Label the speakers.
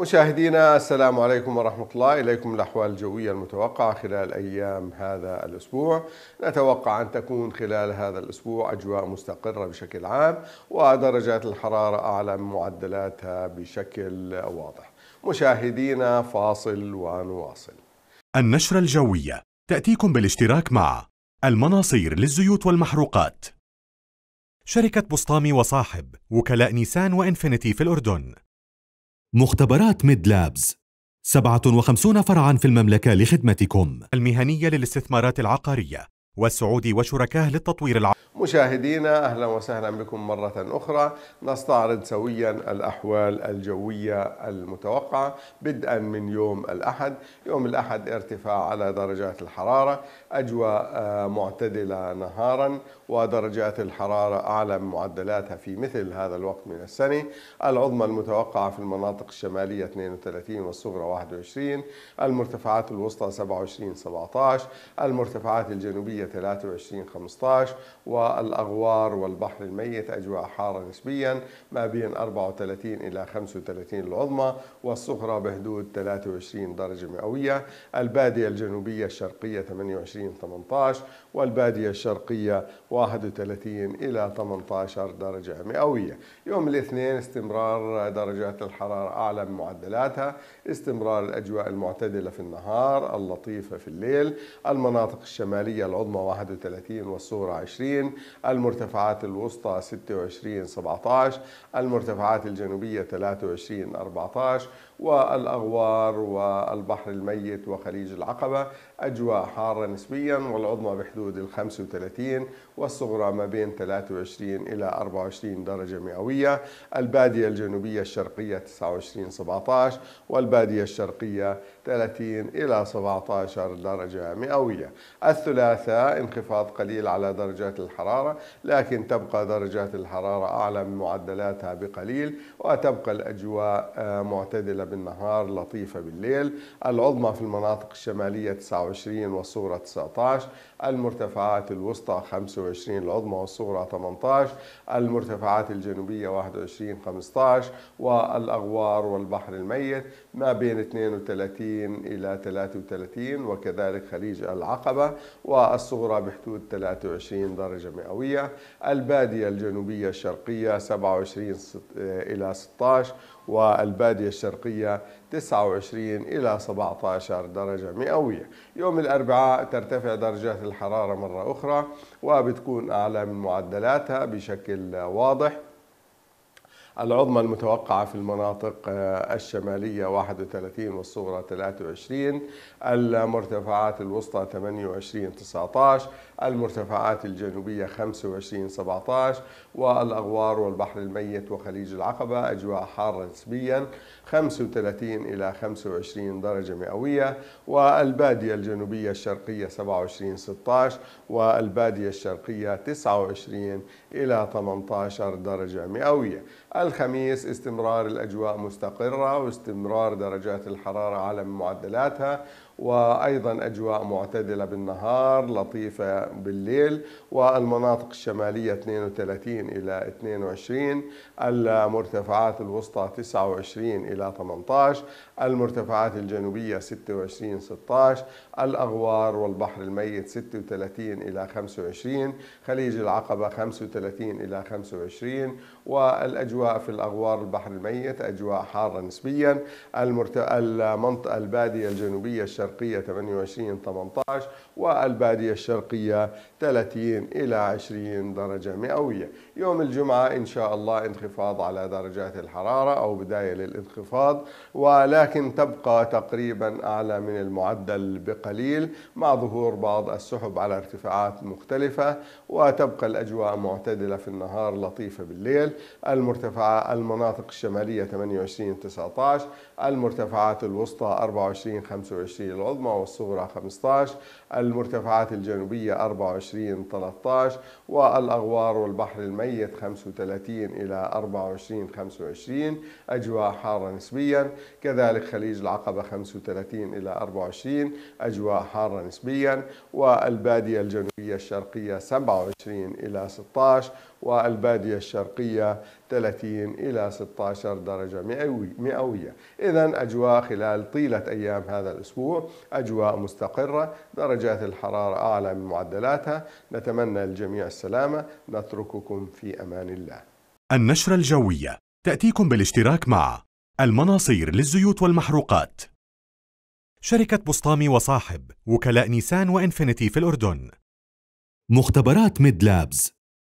Speaker 1: مشاهدينا السلام عليكم ورحمة الله إليكم الأحوال الجوية المتوقعة خلال أيام هذا الأسبوع نتوقع أن تكون خلال هذا الأسبوع أجواء مستقرة بشكل عام ودرجات الحرارة أعلى من معدلاتها بشكل واضح مشاهدينا فاصل ونواصل
Speaker 2: النشرة الجوية تأتيكم بالاشتراك مع المناصير للزيوت والمحروقات شركة بسطامي وصاحب وكلاء نيسان وإنفينيتي في الأردن مختبرات ميد لابز 57 فرعا في المملكة لخدمتكم المهنية للاستثمارات العقارية والسعود وشركاه للتطوير العام
Speaker 1: مشاهدينا أهلا وسهلا بكم مرة أخرى نستعرض سويا الأحوال الجوية المتوقعة بدءا من يوم الأحد يوم الأحد ارتفاع على درجات الحرارة أجواء آه، معتدلة نهارا ودرجات الحرارة أعلى من معدلاتها في مثل هذا الوقت من السنة العظمى المتوقعة في المناطق الشمالية 32 والصغرى 21 المرتفعات الوسطى 27 17 المرتفعات الجنوبية الجوية 23 15 والأغوار والبحر الميت أجواء حارة نسبيا ما بين 34 إلى 35 العظمى والصخرة بحدود 23 درجة مئوية البادية الجنوبية الشرقية 28 18 والبادية الشرقية 31 إلى 18 درجة مئوية يوم الاثنين استمرار درجات الحرارة أعلى من معدلاتها استمرار الأجواء المعتدلة في النهار اللطيفة في الليل المناطق الشمالية العظمى العظمى 31 والصغرى 20 المرتفعات الوسطى 26 17 المرتفعات الجنوبية 23 14 والأغوار والبحر الميت وخليج العقبة أجواء حارة نسبيا والعظمى بحدود ال 35 والصغرى ما بين 23 إلى 24 درجة مئوية البادية الجنوبية الشرقية 29 17 والبادية الشرقية 30 إلى 17 درجة مئوية الثلاثاء انخفاض قليل على درجات الحرارة لكن تبقى درجات الحرارة أعلى من معدلاتها بقليل وتبقى الأجواء آه، معتدلة بالنهار لطيفة بالليل العظمى في المناطق الشمالية 29 والصغرى 19 المرتفعات الوسطى 25 21 العظمى والصغرى 18 المرتفعات الجنوبية 21 15 والأغوار والبحر الميت ما بين 32 إلى 33 وكذلك خليج العقبة والصغرى بحدود 23 درجة مئوية البادية الجنوبية الشرقية 27 إلى 16 والبادية الشرقية 29 إلى 17 درجة مئوية يوم الأربعاء ترتفع درجات الحرارة مرة أخرى وبتكون أعلى من معدلاتها بشكل واضح العظمى المتوقعة في المناطق آه، الشمالية 31 والصغرى 23 المرتفعات الوسطى 28 19 المرتفعات الجنوبية 25 17 والأغوار والبحر الميت وخليج العقبة أجواء حارة نسبيا 35 إلى 25 درجة مئوية والبادية الجنوبية الشرقية 27 16 والبادية الشرقية 29 إلى 18 درجة مئوية الخميس استمرار الأجواء مستقرة واستمرار درجات الحرارة على معدلاتها وأيضا أجواء معتدلة بالنهار لطيفة بالليل والمناطق الشمالية 32 إلى 22 المرتفعات الوسطى 29 إلى 18 المرتفعات الجنوبية 26 16 الأغوار والبحر الميت 36 إلى 25 خليج العقبة 35 إلى 25 والأجواء في الأغوار البحر الميت أجواء حارة نسبيا المنطقة البادية الجنوبية الشرقية الشرقية 28 18 والبادية الشرقية 30 إلى 20 درجة مئوية يوم الجمعة إن شاء الله انخفاض على درجات الحرارة أو بداية للانخفاض ولكن تبقى تقريبا أعلى من المعدل بقليل مع ظهور بعض السحب على ارتفاعات مختلفة وتبقى الأجواء معتدلة في النهار لطيفة بالليل المرتفعة المناطق الشمالية 28 19 المرتفعات الوسطى 24 25 العظمى والصغرى 15 المرتفعات الجنوبية 24 13 والأغوار والبحر الميت 35 إلى 24 25 أجواء حارة نسبيا كذلك خليج العقبة 35 إلى 24 أجواء حارة نسبيا والبادية الجنوبية الشرقية 27 إلى 16 والبادية الشرقية 30 إلى 16 درجة مئوية إذا أجواء خلال طيلة أيام هذا الأسبوع أجواء مستقرة درجات الحرارة أعلى من معدلاتها نتمنى الجميع السلامة نترككم في أمان الله
Speaker 2: النشرة الجوية تأتيكم بالاشتراك مع المناصير للزيوت والمحروقات شركة بسطامي وصاحب وكلاء نيسان وإنفينيتي في الأردن مختبرات ميد لابز